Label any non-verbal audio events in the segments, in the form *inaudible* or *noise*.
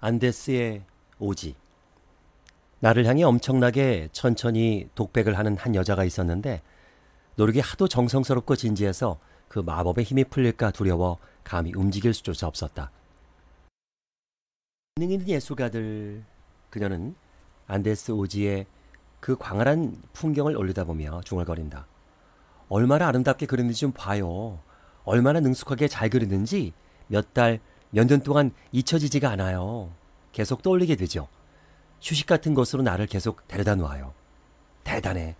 안데스의 오지. 나를 향해 엄청나게 천천히 독백을 하는 한 여자가 있었는데 노력이 하도 정성스럽고 진지해서 그 마법의 힘이 풀릴까 두려워 감히 움직일 수조차 없었다. 능능 있는 예술가들 그녀는 안데스 오지의 그 광활한 풍경을 올리다보며 중얼거린다. 얼마나 아름답게 그리는지 좀 봐요. 얼마나 능숙하게 잘 그리는지 몇달 몇년 동안 잊혀지지가 않아요. 계속 떠올리게 되죠. 휴식 같은 것으로 나를 계속 데려다 놓아요. 대단해.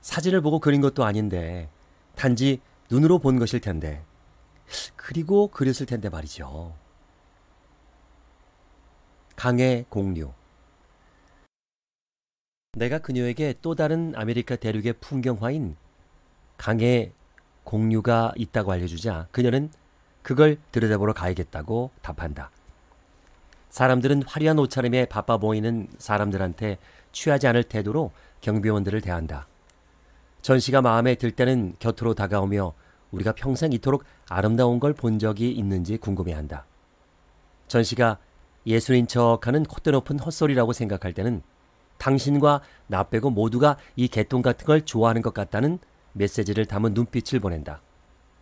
사진을 보고 그린 것도 아닌데, 단지 눈으로 본 것일 텐데, 그리고 그렸을 텐데 말이죠. 강의 공유. 내가 그녀에게 또 다른 아메리카 대륙의 풍경화인 강의 공유가 있다고 알려주자 그녀는 그걸 들여다보러 가야겠다고 답한다. 사람들은 화려한 옷차림에 바빠 보이는 사람들한테 취하지 않을 태도로 경비원들을 대한다. 전시가 마음에 들 때는 곁으로 다가오며 우리가 평생 이토록 아름다운 걸 본 적이 있는지 궁금해한다. 전시가 예술인 척하는 콧대 높은 헛소리라고 생각할 때는 당신과 나 빼고 모두가 이 개똥 같은 걸 좋아하는 것 같다는 메시지를 담은 눈빛을 보낸다.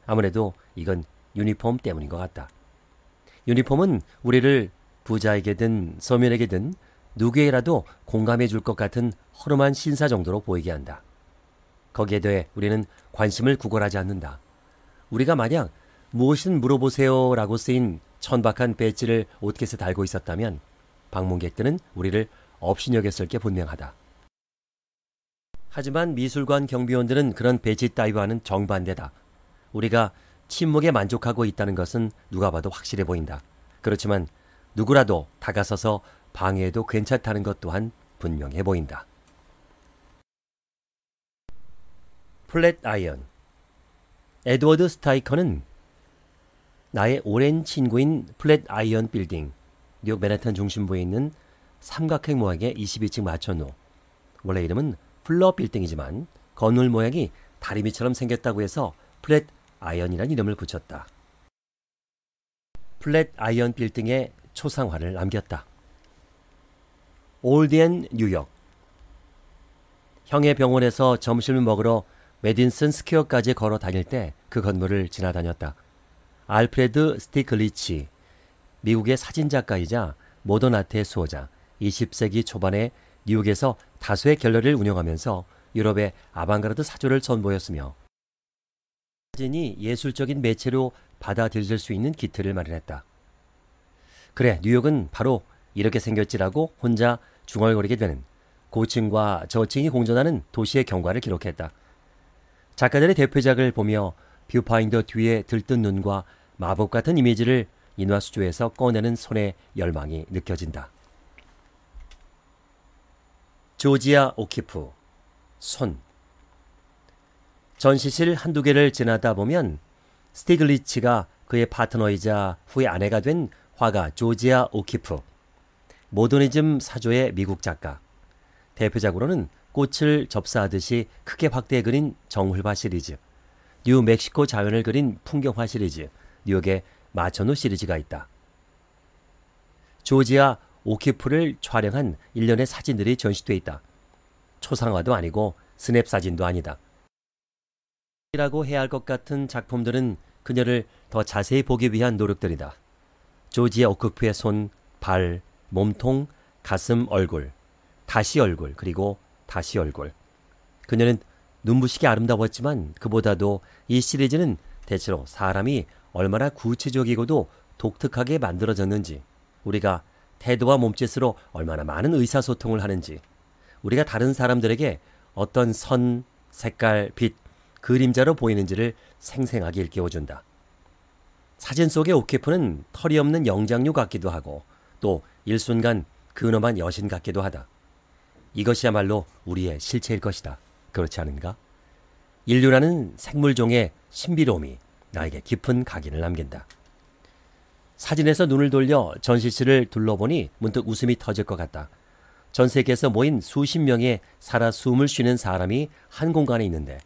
아무래도 이건 유니폼 때문인 것 같다. 유니폼은 우리를 부자에게든 서민에게든 누구에라도 공감해 줄 것 같은 허름한 신사 정도로 보이게 한다. 거기에 대해 우리는 관심을 구걸하지 않는다. 우리가 만약 무엇이든 물어보세요 라고 쓰인 천박한 배지를 옷깃에 달고 있었다면 방문객들은 우리를 업신여겼을 게 분명하다. 하지만 미술관 경비원들은 그런 배지 따위와는 정반대다. 우리가 침묵에 만족하고 있다는 것은 누가 봐도 확실해 보인다. 그렇지만 누구라도 다가서서 방해해도 괜찮다는 것 또한 분명해 보인다. 플랫 아이언 에드워드 스타이커는 나의 오랜 친구인 플랫 아이언 빌딩, 뉴욕 맨해튼 중심부에 있는 삼각형 모양의 22층 마천호, 원래 이름은 플러 빌딩이지만 건물 모양이 다리미처럼 생겼다고 해서 플랫 아이언이란 이름을 붙였다. 플랫 아이언 빌딩의 초상화를 남겼다. 올드앤 뉴욕 형의 병원에서 점심을 먹으러 메딘슨 스퀘어까지 걸어 다닐 때 그 건물을 지나다녔다. 알프레드 스티클리치, 미국의 사진작가이자 모던 아트의 수호자, 20세기 초반에 뉴욕에서 다수의 결렬을 운영하면서 유럽의 아방가르드 사조를 선보였으며 사진이 예술적인 매체로 받아들일 수 있는 기틀을 마련했다. 그래, 뉴욕은 바로 이렇게 생겼지라고 혼자 중얼거리게 되는 고층과 저층이 공존하는 도시의 경과를 기록했다. 작가들의 대표작을 보며 뷰파인더 뒤에 들뜬 눈과 마법 같은 이미지를 인화수조에서 꺼내는 손의 열망이 느껴진다. 조지아 오키프 손 전시실 한두 개를 지나다 보면 스티글리치가 그의 파트너이자 후에 아내가 된 화가 조지아 오키프, 모더니즘 사조의 미국 작가, 대표작으로는 꽃을 접사하듯이 크게 확대해 그린 정훌바 시리즈, 뉴멕시코 자연을 그린 풍경화 시리즈, 뉴욕의 마천우 시리즈가 있다. 조지아 오키프를 촬영한 일련의 사진들이 전시돼 있다. 초상화도 아니고 스냅 사진도 아니다. 이라고 해야 할 것 같은 작품들은 그녀를 더 자세히 보기 위한 노력들이다. 조지의 오크프의 손, 발, 몸통, 가슴, 얼굴, 다시 얼굴, 그리고 다시 얼굴. 그녀는 눈부시게 아름다웠지만 그보다도 이 시리즈는 대체로 사람이 얼마나 구체적이고도 독특하게 만들어졌는지, 우리가 태도와 몸짓으로 얼마나 많은 의사소통을 하는지, 우리가 다른 사람들에게 어떤 선, 색깔, 빛, 그림자로 보이는지를 생생하게 일깨워준다. 사진 속의 오케프는 털이 없는 영장류 같기도 하고 또 일순간 근엄한 여신 같기도 하다. 이것이야말로 우리의 실체일 것이다. 그렇지 않은가? 인류라는 생물종의 신비로움이 나에게 깊은 각인을 남긴다. 사진에서 눈을 돌려 전시실을 둘러보니 문득 웃음이 터질 것 같다. 전 세계에서 모인 수십 명의 살아 숨을 쉬는 사람이 한 공간에 있는데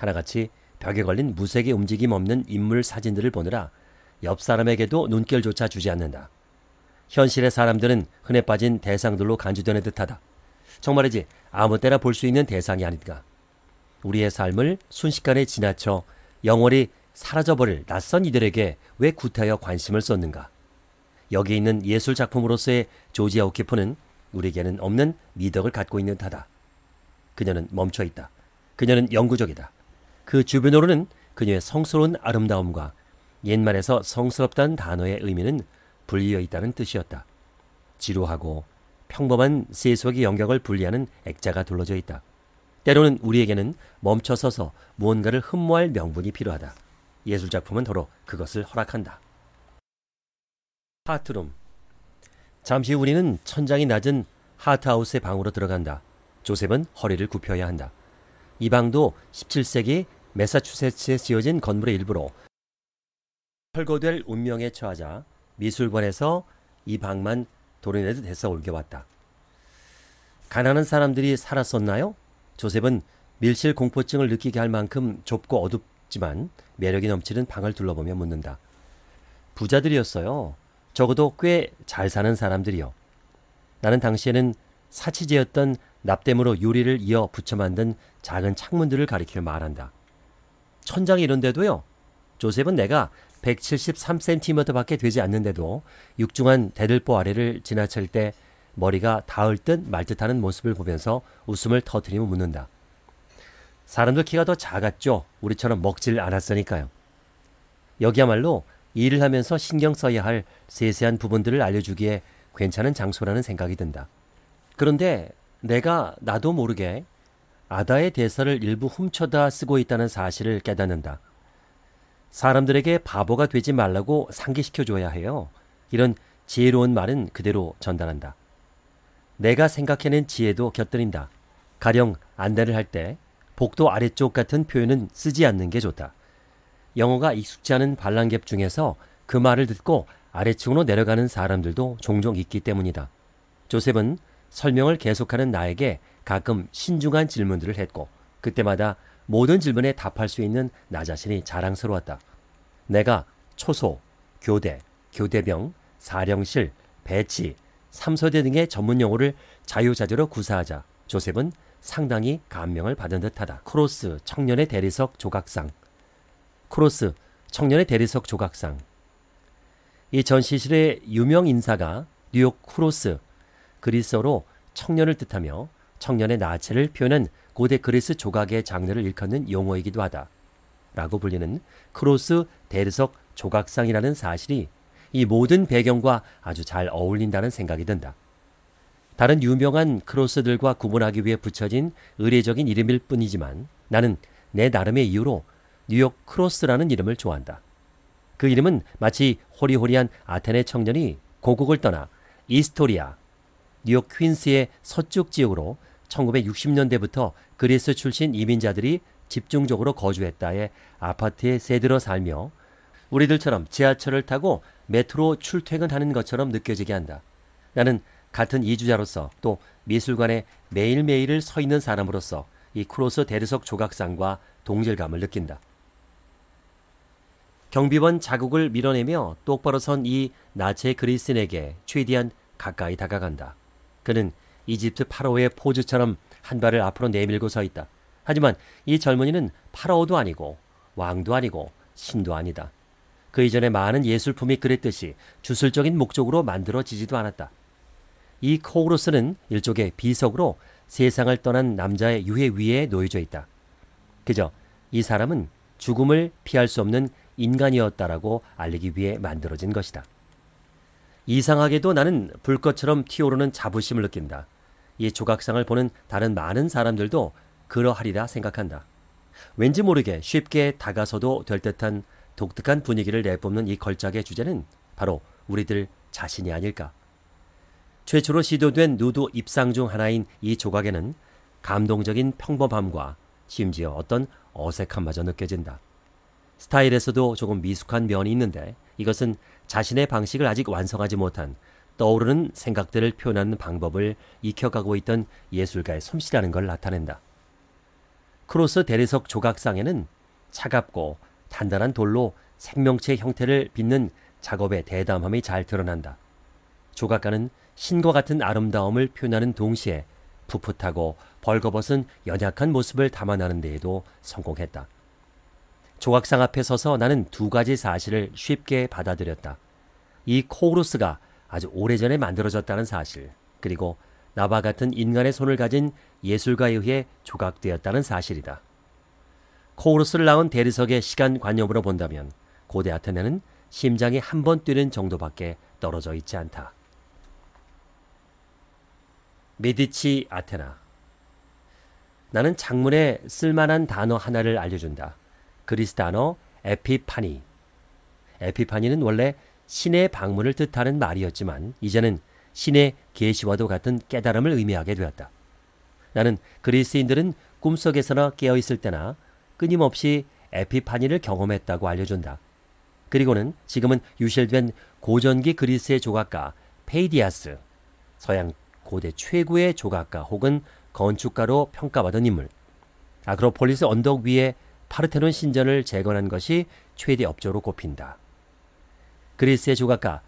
하나같이 벽에 걸린 무색의 움직임 없는 인물 사진들을 보느라 옆 사람에게도 눈길조차 주지 않는다. 현실의 사람들은 흔해 빠진 대상들로 간주되는 듯하다. 정말이지 아무 때나 볼 수 있는 대상이 아닌가. 우리의 삶을 순식간에 지나쳐 영월이 사라져버릴 낯선 이들에게 왜 구태여 관심을 쏟는가? 여기 있는 예술 작품으로서의 조지 아오키프는 우리에게는 없는 미덕을 갖고 있는 듯하다. 그녀는 멈춰 있다. 그녀는 영구적이다. 그 주변으로는 그녀의 성스러운 아름다움과 옛말에서 성스럽다는 단어의 의미는 불리어 있다는 뜻이었다. 지루하고 평범한 세속의 영역을 분리하는 액자가 둘러져 있다. 때로는 우리에게는 멈춰 서서 무언가를 흠모할 명분이 필요하다. 예술작품은 더러 그것을 허락한다. 하트룸 잠시 우리는 천장이 낮은 하트하우스의 방으로 들어간다. 조셉은 허리를 굽혀야 한다. 이 방도 17세기 메사추세츠에 지어진 건물의 일부로 철거될 운명에 처하자 미술관에서 이 방만 도려내듯 해서 옮겨왔다. 가난한 사람들이 살았었나요? 조셉은 밀실 공포증을 느끼게 할 만큼 좁고 어둡지만 매력이 넘치는 방을 둘러보며 묻는다. 부자들이었어요. 적어도 꽤 잘 사는 사람들이요. 나는 당시에는 사치제였던 납땜으로 유리를 이어 붙여 만든 작은 창문들을 가리켜 말한다. 천장 이런 이 데도요. 조셉은 내가 173cm밖에 되지 않는데도 육중한 대들보 아래를 지나칠 때 머리가 닿을 듯 말 듯하는 모습을 보면서 웃음을 터뜨리며 묻는다. 사람들 키가 더 작았죠. 우리처럼 먹질 않았으니까요. 여기야말로 일을 하면서 신경 써야 할 세세한 부분들을 알려주기에 괜찮은 장소라는 생각이 든다. 그런데 내가 나도 모르게 아다의 대사를 일부 훔쳐다 쓰고 있다는 사실을 깨닫는다. 사람들에게 바보가 되지 말라고 상기시켜줘야 해요. 이런 지혜로운 말은 그대로 전달한다. 내가 생각해낸 지혜도 곁들인다. 가령 안내를 할 때 복도 아래쪽 같은 표현은 쓰지 않는 게 좋다. 영어가 익숙지 않은 반란객 중에서 그 말을 듣고 아래층으로 내려가는 사람들도 종종 있기 때문이다. 조셉은 설명을 계속하는 나에게 가끔 신중한 질문들을 했고 그때마다 모든 질문에 답할 수 있는 나 자신이 자랑스러웠다. 내가 초소, 교대, 교대병, 사령실, 배치, 삼서대 등의 전문 용어를 자유자재로 구사하자 조셉은 상당히 감명을 받은 듯하다. 크로스 청년의 대리석 조각상 크로스 청년의 대리석 조각상 이 전시실의 유명 인사가 뉴욕 크로스 그리스어로 청년을 뜻하며 청년의 나체를 표현한 고대 그리스 조각의 장르를 일컫는 용어이기도 하다. 라고 불리는 크로스 대르석 조각상이라는 사실이 이 모든 배경과 아주 잘 어울린다는 생각이 든다. 다른 유명한 크로스들과 구분하기 위해 붙여진 의례적인 이름일 뿐이지만 나는 내 나름의 이유로 뉴욕 크로스라는 이름을 좋아한다. 그 이름은 마치 호리호리한 아테네 청년이 고국을 떠나 이스토리아, 뉴욕 퀸스의 서쪽 지역으로 1960년대부터 그리스 출신 이민자들이 집중적으로 거주했다에 아파트에 새들어 살며 우리들처럼 지하철을 타고 메트로 출퇴근하는 것처럼 느껴지게 한다. 나는 같은 이주자로서 또 미술관에 매일매일을 서 있는 사람으로서 이 크로스 대리석 조각상과 동질감을 느낀다. 경비원 자국을 밀어내며 똑바로 선 이 나체 그리스인에게 최대한 가까이 다가간다. 그는 이집트 파라오의 포즈처럼 한 발을 앞으로 내밀고 서 있다. 하지만 이 젊은이는 파라오도 아니고 왕도 아니고 신도 아니다. 그 이전에 많은 예술품이 그랬듯이 주술적인 목적으로 만들어지지도 않았다. 이 코우로스는 일종의 비석으로 세상을 떠난 남자의 유해 위에 놓여져 있다. 그저 이 사람은 죽음을 피할 수 없는 인간이었다라고 알리기 위해 만들어진 것이다. 이상하게도 나는 불꽃처럼 튀어오르는 자부심을 느낀다. 이 조각상을 보는 다른 많은 사람들도 그러하리라 생각한다. 왠지 모르게 쉽게 다가서도 될 듯한 독특한 분위기를 내뿜는 이 걸작의 주제는 바로 우리들 자신이 아닐까. 최초로 시도된 누드 입상 중 하나인 이 조각에는 감동적인 평범함과 심지어 어떤 어색함마저 느껴진다. 스타일에서도 조금 미숙한 면이 있는데 이것은 자신의 방식을 아직 완성하지 못한 떠오르는 생각들을 표현하는 방법을 익혀가고 있던 예술가의 솜씨라는 걸 나타낸다. 크로스 대리석 조각상에는 차갑고 단단한 돌로 생명체 형태를 빚는 작업의 대담함이 잘 드러난다. 조각가는 신과 같은 아름다움을 표현하는 동시에 풋풋하고 벌거벗은 연약한 모습을 담아나는 데에도 성공했다. 조각상 앞에 서서 나는 두 가지 사실을 쉽게 받아들였다. 이 코우루스가 아주 오래전에 만들어졌다는 사실, 그리고 나와 같은 인간의 손을 가진 예술가에 의해 조각되었다는 사실이다. 코우루스를 낳은 대리석의 시간 관념으로 본다면 고대 아테네는 심장이 한 번 뛰는 정도밖에 떨어져 있지 않다. 메디치 아테나 나는 장문에 쓸만한 단어 하나를 알려준다. 그리스 단어 에피파니. 에피파니는 원래 신의 방문을 뜻하는 말이었지만 이제는 신의 계시와도 같은 깨달음을 의미하게 되었다. 나는 그리스인들은 꿈속에서나 깨어있을 때나 끊임없이 에피파니를 경험했다고 알려준다. 그리고는 지금은 유실된 고전기 그리스의 조각가 페이디아스, 서양 고대 최고의 조각가 혹은 건축가로 평가받은 인물, 아크로폴리스 언덕 위에 파르테논 신전을 재건한 것이 최대 업조로 꼽힌다. 그리스의 조각가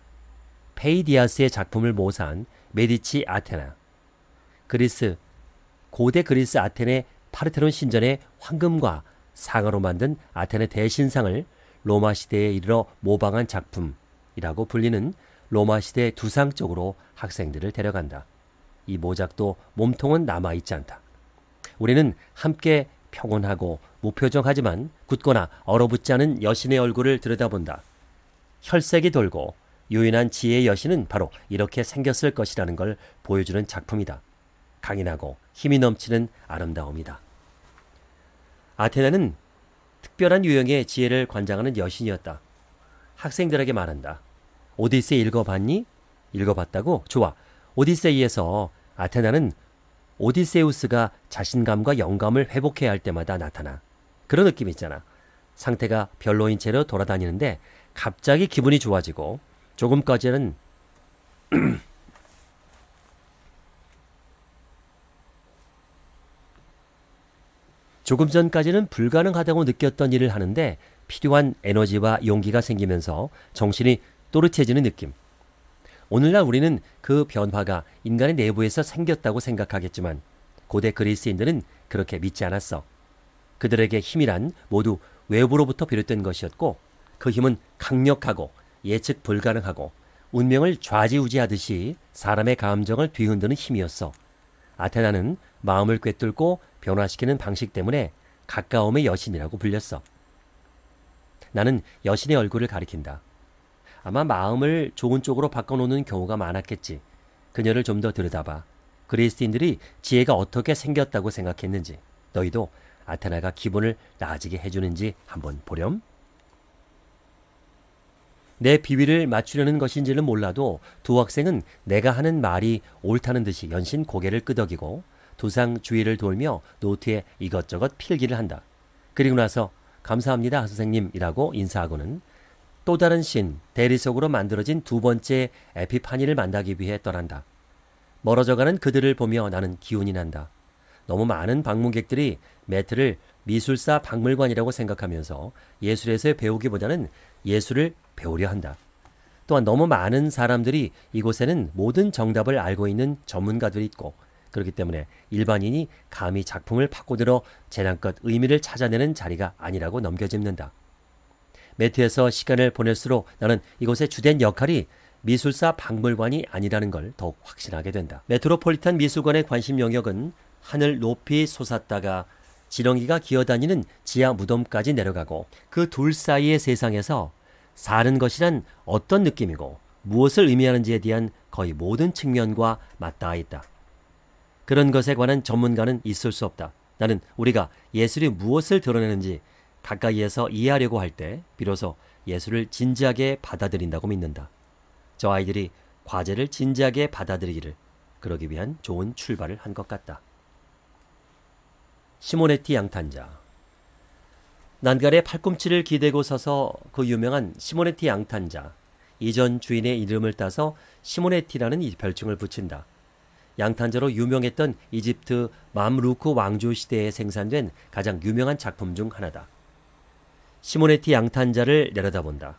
페이디아스의 작품을 모사한 메디치 아테나, 그리스 고대 그리스 아테네 파르테론 신전의 황금과 상으로 만든 아테네 대신상을 로마 시대에 이르러 모방한 작품이라고 불리는 로마 시대 두상 쪽으로 학생들을 데려간다. 이 모작도 몸통은 남아 있지 않다. 우리는 함께 평온하고 무표정하지만 굳거나 얼어붙지 않은 여신의 얼굴을 들여다본다. 혈색이 돌고 유인한 지혜의 여신은 바로 이렇게 생겼을 것이라는 걸 보여주는 작품이다. 강인하고 힘이 넘치는 아름다움이다. 아테나는 특별한 유형의 지혜를 관장하는 여신이었다. 학생들에게 말한다. 오디세 이 읽어봤니? 읽어봤다고? 좋아. 오디세이에서 아테나는 오디세우스가 자신감과 영감을 회복해야 할 때마다 나타나. 그런 느낌 있잖아. 상태가 별로인 채로 돌아다니는데 갑자기 기분이 좋아지고 조금까지는 *clears throat* 조금 전까지는 불가능하다고 느꼈던 일을 하는데 필요한 에너지와 용기가 생기면서 정신이 또렷해지는 느낌. 오늘날 우리는 그 변화가 인간의 내부에서 생겼다고 생각하겠지만 고대 그리스인들은 그렇게 믿지 않았어. 그들에게 힘이란 모두 외부로부터 비롯된 것이었고 그 힘은 강력하고 예측 불가능하고 운명을 좌지우지하듯이 사람의 감정을 뒤흔드는 힘이었어. 아테나는 마음을 꿰뚫고 변화시키는 방식 때문에 가까움의 여신이라고 불렸어. 나는 여신의 얼굴을 가리킨다. 아마 마음을 좋은 쪽으로 바꿔놓는 경우가 많았겠지. 그녀를 좀 더 들여다봐. 그리스인들이 지혜가 어떻게 생겼다고 생각했는지, 너희도 아테나가 기분을 나아지게 해주는지 한번 보렴. 내 비위를 맞추려는 것인지는 몰라도 두 학생은 내가 하는 말이 옳다는 듯이 연신 고개를 끄덕이고 두상 주위를 돌며 노트에 이것저것 필기를 한다. 그리고 나서 감사합니다 선생님이라고 인사하고는 또 다른 신 대리 속으로 만들어진 두 번째 에피파니를 만나기 위해 떠난다. 멀어져가는 그들을 보며 나는 기운이 난다. 너무 많은 방문객들이 매트를 미술사 박물관이라고 생각하면서 예술에서 배우기보다는 예술을 배우려 한다. 또한 너무 많은 사람들이 이곳에는 모든 정답을 알고 있는 전문가들이 있고 그렇기 때문에 일반인이 감히 작품을 파고들어 재난껏 의미를 찾아내는 자리가 아니라고 넘겨짚는다. 매트에서 시간을 보낼수록 나는 이곳의 주된 역할이 미술사 박물관이 아니라는 걸 더욱 확신하게 된다. 메트로폴리탄 미술관의 관심 영역은 하늘 높이 솟았다가 지렁이가 기어다니는 지하 무덤까지 내려가고 그 둘 사이의 세상에서 사는 것이란 어떤 느낌이고 무엇을 의미하는지에 대한 거의 모든 측면과 맞닿아 있다. 그런 것에 관한 전문가는 있을 수 없다. 나는 우리가 예술이 무엇을 드러내는지 가까이에서 이해하려고 할 때 비로소 예술을 진지하게 받아들인다고 믿는다. 저 아이들이 과제를 진지하게 받아들이기를 그러기 위한 좋은 출발을 한 것 같다. 시모네티 양탄자 난간에 팔꿈치를 기대고 서서 그 유명한 시모네티 양탄자, 이전 주인의 이름을 따서 시모네티라는 별칭을 붙인다. 양탄자로 유명했던 이집트 맘루크 왕조 시대에 생산된 가장 유명한 작품 중 하나다. 시모네티 양탄자를 내려다본다.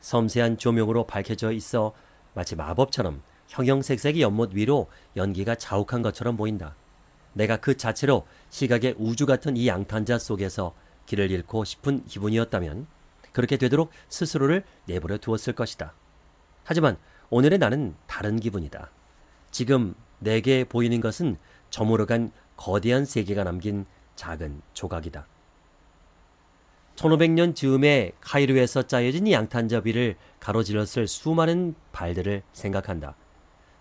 섬세한 조명으로 밝혀져 있어 마치 마법처럼 형형색색의 연못 위로 연기가 자욱한 것처럼 보인다. 내가 그 자체로 시각의 우주 같은 이 양탄자 속에서 길을 잃고 싶은 기분이었다면 그렇게 되도록 스스로를 내버려 두었을 것이다. 하지만 오늘의 나는 다른 기분이다. 지금 내게 보이는 것은 저물어간 거대한 세계가 남긴 작은 조각이다. 1500년 즈음에 카이루에서 짜여진 이 양탄자비를 가로질렀을 수많은 발들을 생각한다.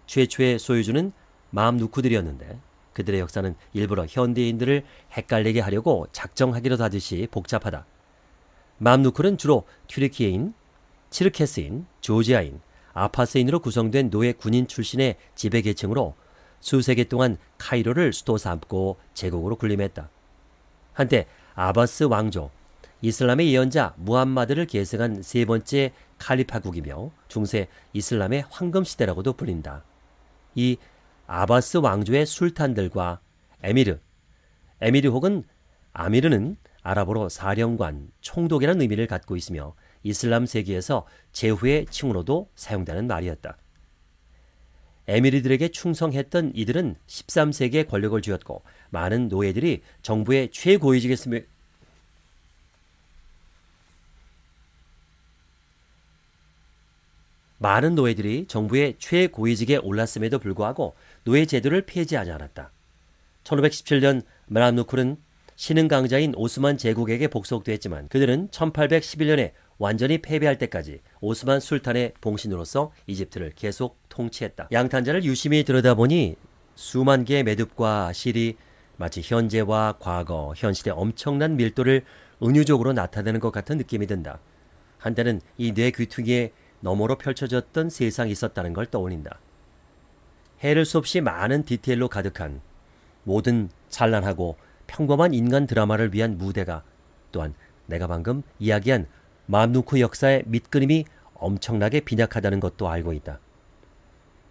최초의 소유주는 마음 누쿠들이었는데 그들의 역사는 일부러 현대인들을 헷갈리게 하려고 작정하기로도 하듯이 복잡하다. 맘누클은 주로 튀르키예인, 치르케스인, 조지아인, 아파스인으로 구성된 노예 군인 출신의 지배계층으로 수세기 동안 카이로를 수도 삼고 제국으로 군림했다. 한때 아바스 왕조, 이슬람의 예언자 무함마드를 계승한 세 번째 칼리파국이며 중세 이슬람의 황금 시대라고도 불린다. 이 아바스 왕조의 술탄들과 에미르, 에미르 혹은 아미르는 아랍어로 사령관, 총독이라는 의미를 갖고 있으며 이슬람 세계에서 제후의 칭으로도 사용되는 말이었다. 에미르들에게 충성했던 이들은 13세기에 권력을 쥐었고 많은 노예들이 정부의 최고위직에 스며 많은 노예들이 정부의 최고위직에 올랐음에도 불구하고 노예 제도를 폐지하지 않았다. 1517년 마람누쿨은 신흥 강자인 오스만 제국에게 복속됐지만 그들은 1811년에 완전히 패배할 때까지 오스만 술탄의 봉신으로서 이집트를 계속 통치했다. 양탄자를 유심히 들여다보니 수만 개의 매듭과 실이 마치 현재와 과거, 현실의 엄청난 밀도를 은유적으로 나타내는 것 같은 느낌이 든다. 한때는 이 뇌 귀퉁이에 너머로 펼쳐졌던 세상이 있었다는 걸 떠올린다. 해를 수 없이 많은 디테일로 가득한 모든 찬란하고 평범한 인간 드라마를 위한 무대가 또한 내가 방금 이야기한 맘누코 역사의 밑그림이 엄청나게 빈약하다는 것도 알고 있다.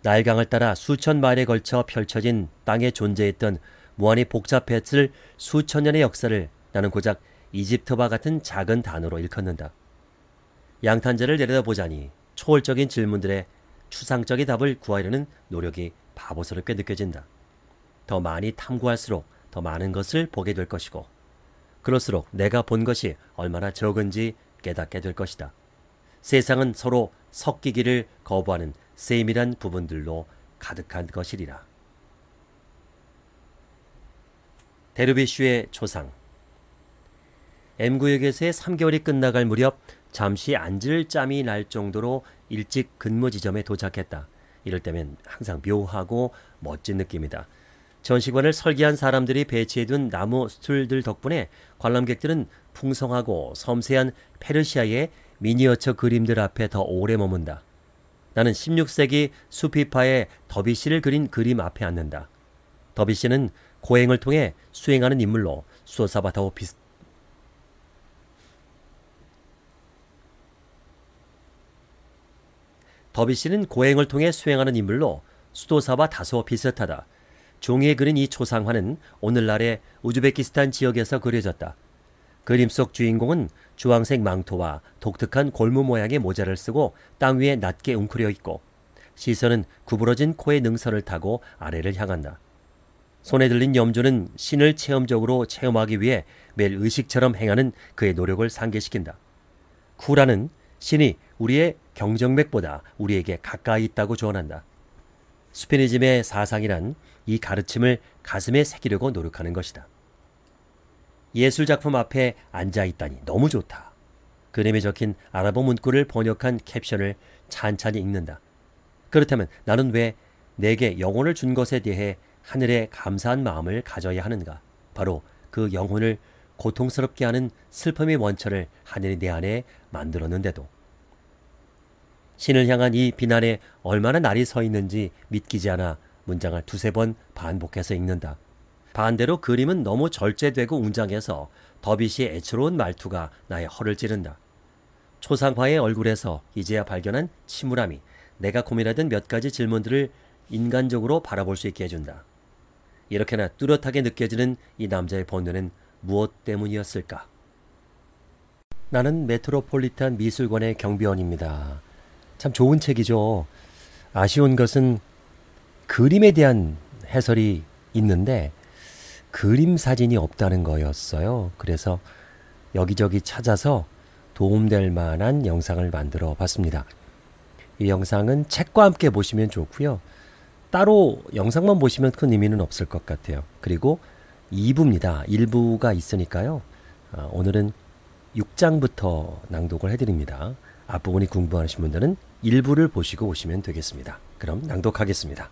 날강을 따라 수천 마일에 걸쳐 펼쳐진 땅에 존재했던 무한히 복잡했을 수천 년의 역사를 나는 고작 이집트와 같은 작은 단어로 일컫는다. 양탄자를 내려다보자니 초월적인 질문들의 추상적인 답을 구하려는 노력이 바보스럽게 느껴진다. 더 많이 탐구할수록 더 많은 것을 보게 될 것이고, 그럴수록 내가 본 것이 얼마나 적은지 깨닫게 될 것이다. 세상은 서로 섞이기를 거부하는 세밀한 부분들로 가득한 것이리라. 데르비슈의 초상 M구역에서의 3개월이 끝나갈 무렵 잠시 앉을 짬이 날 정도로 일찍 근무 지점에 도착했다. 이럴 때면 항상 묘하고 멋진 느낌이다. 전시관을 설계한 사람들이 배치해둔 나무 스툴들 덕분에 관람객들은 풍성하고 섬세한 페르시아의 미니어처 그림들 앞에 더 오래 머문다. 나는 16세기 수피파의 더비시를 그린 그림 앞에 앉는다. 더비시는 고행을 통해 수행하는 인물로 수호사바타와 비슷 버비 씨는 고행을 통해 수행하는 인물로 수도사와 다소 비슷하다. 종이에 그린 이 초상화는 오늘날의 우즈베키스탄 지역에서 그려졌다. 그림 속 주인공은 주황색 망토와 독특한 골무 모양의 모자를 쓰고 땅 위에 낮게 웅크려 있고 시선은 구부러진 코의 능선을 타고 아래를 향한다. 손에 들린 염조는 신을 체험적으로 체험하기 위해 매일 의식처럼 행하는 그의 노력을 상기시킨다. 쿠라는 신이 우리의 경정맥보다 우리에게 가까이 있다고 조언한다. 스피니즘의 사상이란 이 가르침을 가슴에 새기려고 노력하는 것이다. 예술작품 앞에 앉아있다니 너무 좋다. 그림에 적힌 아랍어 문구를 번역한 캡션을 찬찬히 읽는다. 그렇다면 나는 왜 내게 영혼을 준 것에 대해 하늘에 감사한 마음을 가져야 하는가? 바로 그 영혼을 고통스럽게 하는 슬픔의 원천을 하늘이 내 안에 만들었는데도 신을 향한 이 비난에 얼마나 날이 서 있는지 믿기지 않아 문장을 두세 번 반복해서 읽는다. 반대로 그림은 너무 절제되고 웅장해서 더빗이 애처로운 말투가 나의 허를 찌른다. 초상화의 얼굴에서 이제야 발견한 침울함이 내가 고민하던 몇 가지 질문들을 인간적으로 바라볼 수 있게 해준다. 이렇게나 뚜렷하게 느껴지는 이 남자의 본능은 무엇 때문이었을까? 나는 메트로폴리탄 미술관의 경비원입니다. 참 좋은 책이죠. 아쉬운 것은 그림에 대한 해설이 있는데 그림 사진이 없다는 거였어요. 그래서 여기저기 찾아서 도움될 만한 영상을 만들어 봤습니다. 이 영상은 책과 함께 보시면 좋고요. 따로 영상만 보시면 큰 의미는 없을 것 같아요. 그리고 2부입니다. 1부가 있으니까요. 어, 오늘은 6장부터 낭독을 해드립니다. 앞부분이 궁금하신 분들은 일부를 보시고 오시면 되겠습니다. 그럼 낭독하겠습니다.